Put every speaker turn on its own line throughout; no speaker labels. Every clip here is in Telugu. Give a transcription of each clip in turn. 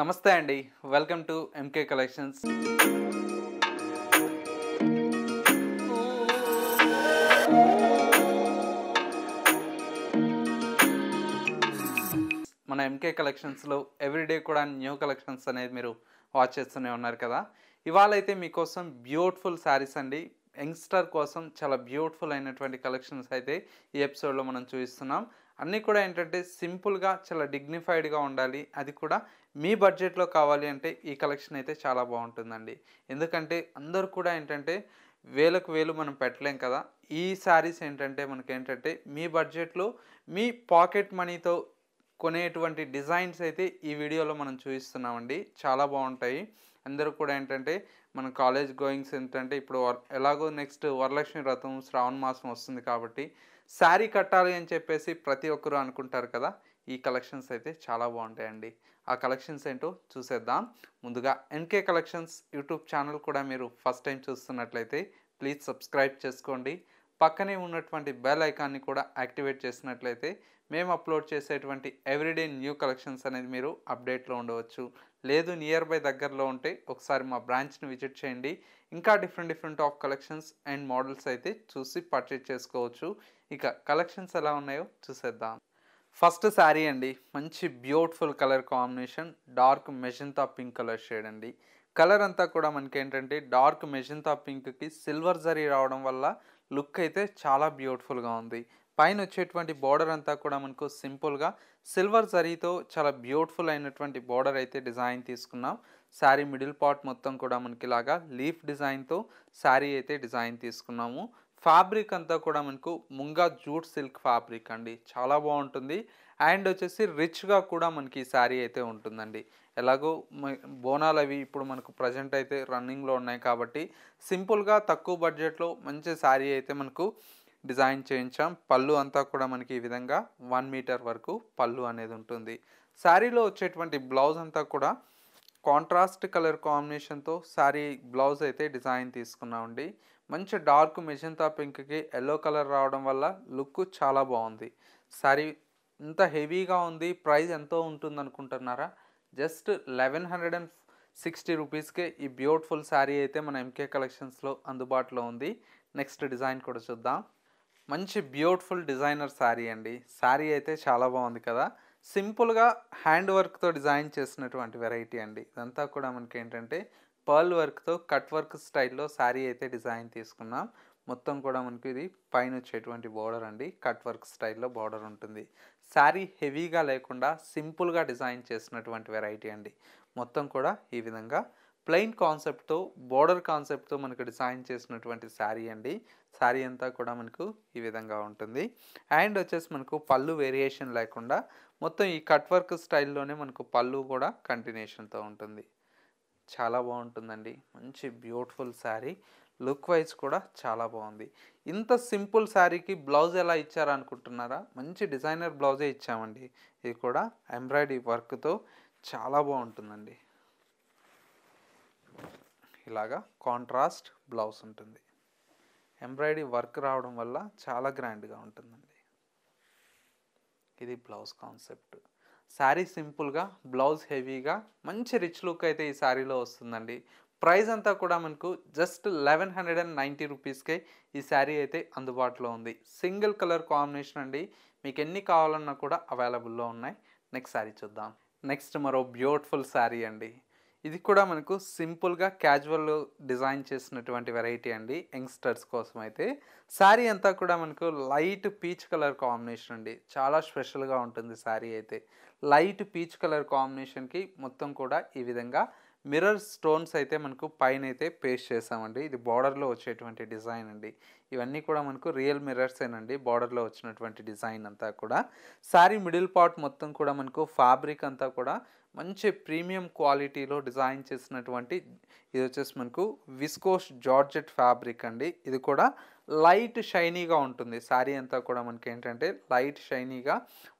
నమస్తే అండి వెల్కమ్ టు ఎంకే కలెక్షన్స్ మన ఎంకే కలెక్షన్స్లో ఎవ్రీడే కూడా న్యూ కలెక్షన్స్ అనేది మీరు వాచ్ చేస్తూనే ఉన్నారు కదా ఇవాళ అయితే మీకోసం బ్యూటిఫుల్ శారీస్ అండి యంగ్స్టర్ కోసం చాలా బ్యూటిఫుల్ అయినటువంటి కలెక్షన్స్ అయితే ఈ ఎపిసోడ్లో మనం చూపిస్తున్నాం అన్నీ కూడా ఏంటంటే సింపుల్గా చాలా డిగ్నిఫైడ్గా ఉండాలి అది కూడా మీ బడ్జెట్లో కావాలి అంటే ఈ కలెక్షన్ అయితే చాలా బాగుంటుందండి ఎందుకంటే అందరు కూడా ఏంటంటే వేలకు వేలు మనం పెట్టలేం కదా ఈ శారీస్ ఏంటంటే మనకి ఏంటంటే మీ బడ్జెట్లో మీ పాకెట్ మనీతో కొనేటువంటి డిజైన్స్ అయితే ఈ వీడియోలో మనం చూపిస్తున్నామండి చాలా బాగుంటాయి అందరూ కూడా ఏంటంటే మన కాలేజ్ గోయింగ్స్ ఏంటంటే ఇప్పుడు ఎలాగో నెక్స్ట్ వరలక్ష్మి వ్రతం శ్రావణ మాసం వస్తుంది కాబట్టి శారీ కట్టాలి అని చెప్పేసి ప్రతి ఒక్కరూ అనుకుంటారు కదా ఈ కలెక్షన్స్ అయితే చాలా బాగుంటాయండి ఆ కలెక్షన్స్ ఏంటో చూసేద్దాం ముందుగా ఎన్కే కలెక్షన్స్ యూట్యూబ్ ఛానల్ కూడా మీరు ఫస్ట్ టైం చూస్తున్నట్లయితే ప్లీజ్ సబ్స్క్రైబ్ చేసుకోండి పక్కనే ఉన్నటువంటి బెల్ ఐకాన్ని కూడా యాక్టివేట్ చేసినట్లయితే మేము అప్లోడ్ చేసేటువంటి ఎవ్రీడే న్యూ కలెక్షన్స్ అనేది మీరు అప్డేట్లో ఉండవచ్చు లేదు నియర్ బై దగ్గరలో ఉంటే ఒకసారి మా బ్రాంచ్ని విజిట్ చేయండి ఇంకా different different of collections and models అయితే చూసి పర్చేజ్ చేసుకోవచ్చు ఇక కలెక్షన్స్ ఎలా ఉన్నాయో చూసేద్దాం ఫస్ట్ శారీ అండి మంచి beautiful colour combination dark magenta pink colour shade అండి కలర్ అంతా కూడా మనకి ఏంటంటే డార్క్ మెజంతా పింక్కి సిల్వర్ జరీ రావడం వల్ల లుక్ అయితే చాలా బ్యూటిఫుల్గా ఉంది పైన వచ్చేటువంటి బార్డర్ అంతా కూడా మనకు సింపుల్గా సిల్వర్ జరీతో చాలా బ్యూటిఫుల్ అయినటువంటి బార్డర్ అయితే డిజైన్ తీసుకున్నాం శారీ మిడిల్ పార్ట్ మొత్తం కూడా మనకి ఇలాగా లీఫ్ డిజైన్తో శారీ అయితే డిజైన్ తీసుకున్నాము ఫ్యాబ్రిక్ అంతా కూడా మనకు ముంగా జూట్ సిల్క్ ఫ్యాబ్రిక్ అండి చాలా బాగుంటుంది అండ్ వచ్చేసి రిచ్గా కూడా మనకి ఈ శారీ అయితే ఉంటుందండి ఎలాగో బోనాలు అవి ఇప్పుడు మనకు ప్రజెంట్ అయితే రన్నింగ్లో ఉన్నాయి కాబట్టి సింపుల్గా తక్కువ బడ్జెట్లో మంచి శారీ అయితే మనకు డిజైన్ చేయించాం పళ్ళు అంతా కూడా మనకి ఈ విధంగా వన్ మీటర్ వరకు పళ్ళు అనేది ఉంటుంది శారీలో వచ్చేటువంటి బ్లౌజ్ అంతా కూడా కాంట్రాస్ట్ కలర్ కాంబినేషన్తో శారీ బ్లౌజ్ అయితే డిజైన్ తీసుకున్నామండి మంచి డార్క్ మెజంతా పింక్కి ఎల్లో కలర్ రావడం వల్ల లుక్ చాలా బాగుంది సారీ ఇంత హెవీగా ఉంది ప్రైస్ ఎంతో ఉంటుంది అనుకుంటున్నారా just eleven hundred and sixty రూపీస్కే ఈ బ్యూటిఫుల్ శారీ అయితే మన ఎంకే కలెక్షన్స్లో అందుబాటులో ఉంది నెక్స్ట్ డిజైన్ కూడా చూద్దాం మంచి బ్యూటిఫుల్ డిజైనర్ శారీ అండి శారీ అయితే చాలా బాగుంది కదా సింపుల్గా హ్యాండ్ వర్క్తో డిజైన్ చేసినటువంటి వెరైటీ అండి ఇదంతా కూడా మనకి ఏంటంటే పర్ల్ వర్క్తో కట్ వర్క్ స్టైల్లో శారీ అయితే డిజైన్ తీసుకున్నాం మొత్తం కూడా మనకి ఇది పైన వచ్చేటువంటి బార్డర్ అండి కట్ వర్క్ స్టైల్లో బార్డర్ ఉంటుంది శారీ హెవీగా లేకుండా సింపుల్గా డిజైన్ చేసినటువంటి వెరైటీ అండి మొత్తం కూడా ఈ విధంగా ప్లెయిన్ కాన్సెప్ట్తో బోర్డర్ కాన్సెప్ట్తో మనకు డిజైన్ చేసినటువంటి శారీ అండి శారీ అంతా కూడా మనకు ఈ విధంగా ఉంటుంది అండ్ వచ్చేసి మనకు పళ్ళు వేరియేషన్ లేకుండా మొత్తం ఈ కట్ వర్క్ స్టైల్లోనే మనకు పళ్ళు కూడా కంటిన్యూషన్తో ఉంటుంది చాలా బాగుంటుందండి మంచి బ్యూటిఫుల్ శారీ లుక్ వైజ్ కూడా చాలా బాగుంది ఇంత సింపుల్ శారీకి బ్లౌజ్ ఎలా ఇచ్చారనుకుంటున్నారా మంచి డిజైనర్ బ్లౌజే ఇచ్చామండి ఇది కూడా ఎంబ్రాయిడరీ వర్క్తో చాలా బాగుంటుందండి ఇలాగా కాంట్రాస్ట్ బ్లౌజ్ ఉంటుంది ఎంబ్రాయిడరీ వర్క్ రావడం వల్ల చాలా గ్రాండ్గా ఉంటుందండి ఇది బ్లౌజ్ కాన్సెప్ట్ శారీ సింపుల్గా బ్లౌజ్ హెవీగా మంచి రిచ్ లుక్ అయితే ఈ శారీలో వస్తుందండి ప్రైస్ అంతా కూడా మనకు just eleven hundred and ninety రూపీస్కే ఈ శారీ అయితే అందుబాటులో ఉంది సింగిల్ కలర్ కాంబినేషన్ అండి మీకు ఎన్ని కావాలన్నా కూడా అవైలబుల్లో ఉన్నాయి నెక్స్ట్ శారీ చూద్దాం నెక్స్ట్ మరో బ్యూటిఫుల్ శారీ అండి ఇది కూడా మనకు సింపుల్గా క్యాజువల్ డిజైన్ చేసినటువంటి వెరైటీ అండి యంగ్స్టర్స్ కోసం అయితే శారీ అంతా కూడా మనకు లైట్ పీచ్ కలర్ కాంబినేషన్ అండి చాలా స్పెషల్గా ఉంటుంది శారీ అయితే లైట్ పీచ్ కలర్ కాంబినేషన్కి మొత్తం కూడా ఈ విధంగా మిర్రర్ స్టోన్స్ అయితే మనకు పైన అయితే పేస్ట్ చేసామండి ఇది బార్డర్లో వచ్చేటువంటి డిజైన్ అండి ఇవన్నీ కూడా మనకు రియల్ మిర్రర్సేనండి బార్డర్లో వచ్చినటువంటి డిజైన్ అంతా కూడా శారీ మిడిల్ పార్ట్ మొత్తం కూడా మనకు ఫ్యాబ్రిక్ అంతా కూడా మంచి ప్రీమియం క్వాలిటీలో డిజైన్ చేసినటువంటి ఇది వచ్చేసి మనకు విస్కోస్ జార్జెట్ ఫ్యాబ్రిక్ అండి ఇది కూడా లైట్ షైనీగా ఉంటుంది శారీ అంతా కూడా మనకి ఏంటంటే లైట్ షైనీగా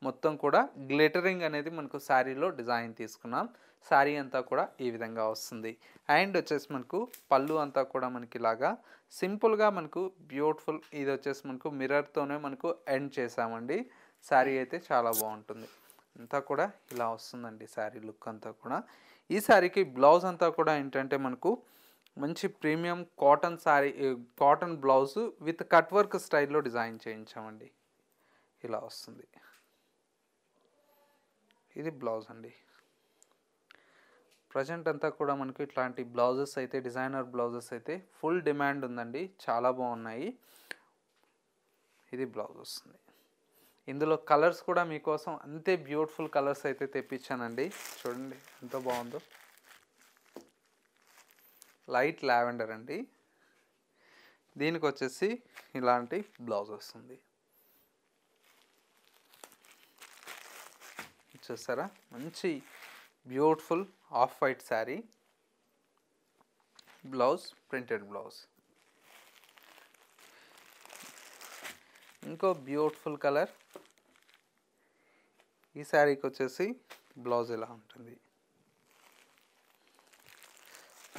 మొత్తం కూడా గ్లిటరింగ్ అనేది మనకు శారీలో డిజైన్ తీసుకున్నాం శారీ అంతా కూడా ఈ విధంగా వస్తుంది అండ్ వచ్చేసి మనకు పళ్ళు అంతా కూడా మనకి ఇలాగా సింపుల్గా మనకు బ్యూటిఫుల్ ఇది వచ్చేసి మనకు మిర్రర్తోనే మనకు ఎండ్ చేసామండి శారీ అయితే చాలా బాగుంటుంది అంతా కూడా ఇలా వస్తుందండి శారీ లుక్ అంతా కూడా ఈ శారీకి బ్లౌజ్ అంతా కూడా ఏంటంటే మనకు మంచి premium cotton sari cotton blouse with cut work స్టైల్లో డిజైన్ చేయించామండి ఇలా వస్తుంది ఇది బ్లౌజ్ అండి ప్రజెంట్ అంతా కూడా మనకు ఇట్లాంటి బ్లౌజెస్ అయితే డిజైనర్ బ్లౌజెస్ అయితే ఫుల్ డిమాండ్ ఉందండి చాలా బాగున్నాయి ఇది బ్లౌజ్ వస్తుంది ఇందులో కలర్స్ కూడా మీకోసం అంతే బ్యూటిఫుల్ కలర్స్ అయితే తెప్పించానండి చూడండి ఎంత బాగుందో లైట్ లావెండర్ అండి దీనికి వచ్చేసి ఇలాంటి బ్లౌజ్ వస్తుంది చూసారా మంచి beautiful off white sari blouse printed blouse ఇంకో బ్యూటిఫుల్ కలర్ ఈ శారీకి వచ్చేసి బ్లౌజ్ ఇలా ఉంటుంది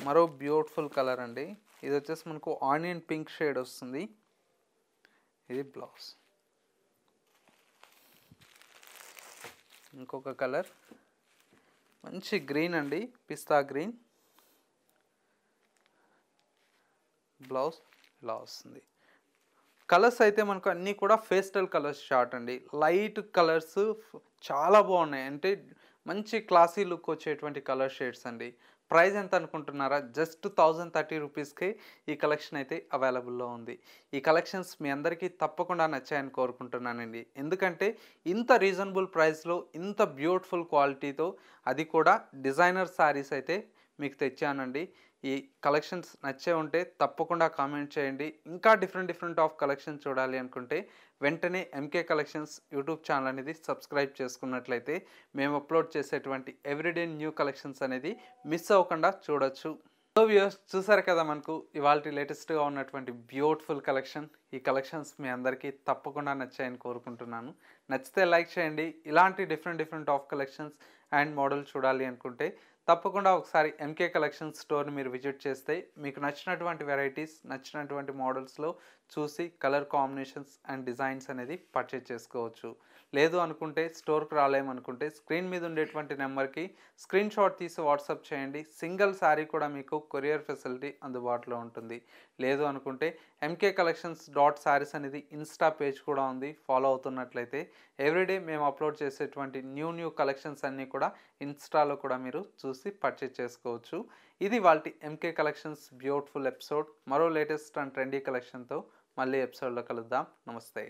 మరో బ్యూటిఫుల్ కలర్ అండి ఇది వచ్చేసి మనకు ఆనియన్ పింక్ షేడ్ వస్తుంది ఇది బ్లౌజ్ ఇంకొక కలర్ మంచి గ్రీన్ అండి పిస్తా గ్రీన్ బ్లౌజ్ ఇలా వస్తుంది కలర్స్ అయితే మనకు అన్నీ కూడా ఫేస్టల్ కలర్స్ షార్ట్ అండి లైట్ కలర్స్ చాలా బాగున్నాయి అంటే మంచి క్లాసీ లుక్ వచ్చేటువంటి కలర్ షేడ్స్ అండి ప్రైస్ ఎంత అనుకుంటున్నారా జస్ట్ థౌజండ్ థర్టీ రూపీస్కే ఈ కలెక్షన్ అయితే అవైలబుల్లో ఉంది ఈ కలెక్షన్స్ మీ అందరికీ తప్పకుండా నచ్చాయని కోరుకుంటున్నానండి ఎందుకంటే ఇంత రీజనబుల్ ప్రైస్లో ఇంత బ్యూటిఫుల్ క్వాలిటీతో అది కూడా డిజైనర్ శారీస్ అయితే మీకు తెచ్చానండి ఈ కలెక్షన్స్ నచ్చే ఉంటే తప్పకుండా కామెంట్ చేయండి ఇంకా డిఫరెంట్ డిఫరెంట్ ఆఫ్ కలెక్షన్స్ చూడాలి అనుకుంటే వెంటనే ఎంకే కలెక్షన్స్ యూట్యూబ్ ఛానల్ అనేది సబ్స్క్రైబ్ చేసుకున్నట్లయితే మేము అప్లోడ్ చేసేటువంటి ఎవ్రీడే న్యూ కలెక్షన్స్ అనేది మిస్ అవ్వకుండా చూడొచ్చు సో వ్యూస్ చూసారు కదా మనకు ఇవాళ లేటెస్ట్గా ఉన్నటువంటి బ్యూటిఫుల్ కలెక్షన్ ఈ కలెక్షన్స్ మీ అందరికీ తప్పకుండా నచ్చాయని కోరుకుంటున్నాను నచ్చితే లైక్ చేయండి ఇలాంటి different different of collections and model చూడాలి అనుకుంటే తప్పకుండా ఒకసారి ఎంకే కలెక్షన్ స్టోర్ని మీరు విజిట్ చేస్తే మీకు నచ్చినటువంటి వెరైటీస్ నచ్చినటువంటి మోడల్స్లో చూసి కలర్ కాంబినేషన్స్ అండ్ డిజైన్స్ అనేది పర్చేజ్ చేసుకోవచ్చు లేదు అనుకుంటే స్టోర్కి రాలేమనుకుంటే స్క్రీన్ మీద ఉండేటువంటి నెంబర్కి స్క్రీన్ షాట్ తీసి వాట్సాప్ చేయండి సింగిల్ శారీ కూడా మీకు కొరియర్ ఫెసిలిటీ అందుబాటులో ఉంటుంది లేదు అనుకుంటే ఎంకే కలెక్షన్స్ డాట్ శారీస్ అనేది ఇన్స్టా పేజ్ కూడా ఉంది ఫాలో అవుతున్నట్లయితే ఎవ్రీడే మేము అప్లోడ్ చేసేటువంటి న్యూ న్యూ కలెక్షన్స్ అన్నీ కూడా ఇన్స్టాలో కూడా మీరు చూసి పర్చేజ్ చేసుకోవచ్చు ఇది వాళ్ళ ఎంకే కలెక్షన్స్ బ్యూటిఫుల్ ఎపిసోడ్ మరో లేటెస్ట్ అండ్ ట్రెండీ కలెక్షన్తో మళ్ళీ ఎపిసోడ్లో కలుద్దాం నమస్తే